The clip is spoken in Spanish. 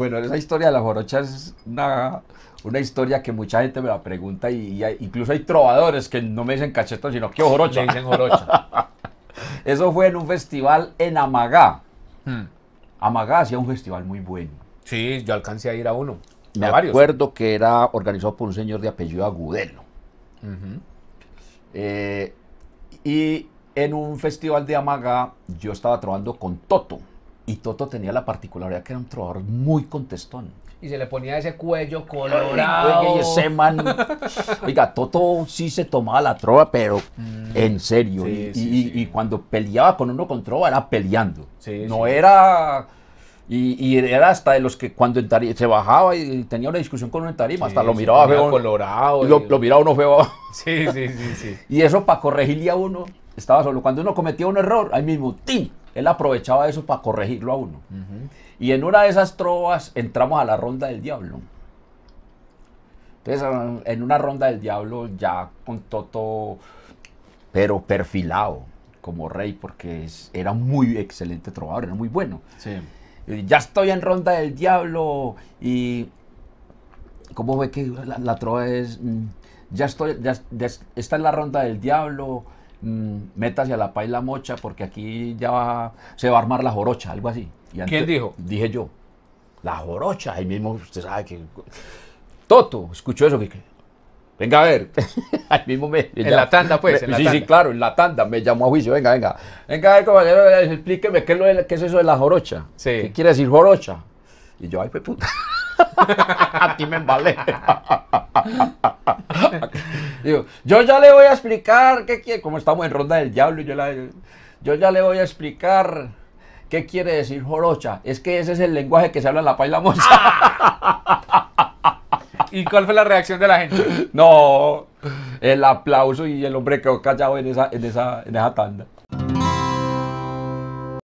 Bueno, esa historia de la jorochas es una, historia que mucha gente me la pregunta y, incluso hay trovadores que no me dicen cachetos, sino que jorocha. Me dicen Eso fue en un festival en Amagá. Amaga hmm. Amagá hacía un festival muy bueno. Sí, yo alcancé a ir a uno. Me acuerdo que era organizado por un señor de apellido Agudelo. Eh, y en un festival de Amagá yo estaba trovando con Toto, y Toto tenía la particularidad que era un trovador muy contestón. Y se le ponía ese cuello colorado. Y ese man. Oiga, Toto sí se tomaba la trova, pero mm. en serio. y, cuando peleaba con uno con trova, era peleando. no era. Y, era hasta de los que cuando se bajaba y tenía una discusión con uno en tarima, hasta lo miraba feo. Colorado. Lo, miraba uno feo. Sí, sí, sí, sí. y eso para corregirle a uno estaba solo. Cuando uno cometía un error, ahí mismo, él aprovechaba eso para corregirlo a uno. Y en una de esas trovas entramos a la ronda del diablo. Entonces, en una ronda del diablo ya con Toto, pero perfilado como rey, porque era muy excelente trovador, era muy bueno. Eh, ya estoy en ronda del diablo y... como ve que la, trova es...? Mm, ya estoy, ya, está en la ronda del diablo, Mm, métase a la y la mocha porque aquí ya se va a armar la jorocha, algo así. Y ¿Quién dijo? Dije yo, la jorocha, ahí mismo usted sabe que... Toto, escuchó eso, que, venga a ver, ahí mismo me... En la tanda, pues, sí, Sí, claro, en la tanda, me llamó a juicio, venga, venga, venga compañero, explíqueme qué es, eso de la jorocha, qué quiere decir jorocha. Y yo, ay, pues puta. a me embalé yo ya le voy a explicar qué quiere. Como estamos en Ronda del Diablo, yo, ya le voy a explicar qué quiere decir jorocha. Es que ese es el lenguaje que se habla en la paila ¿Y cuál fue la reacción de la gente? No, el aplauso y el hombre quedó callado en esa, en esa, en esa tanda.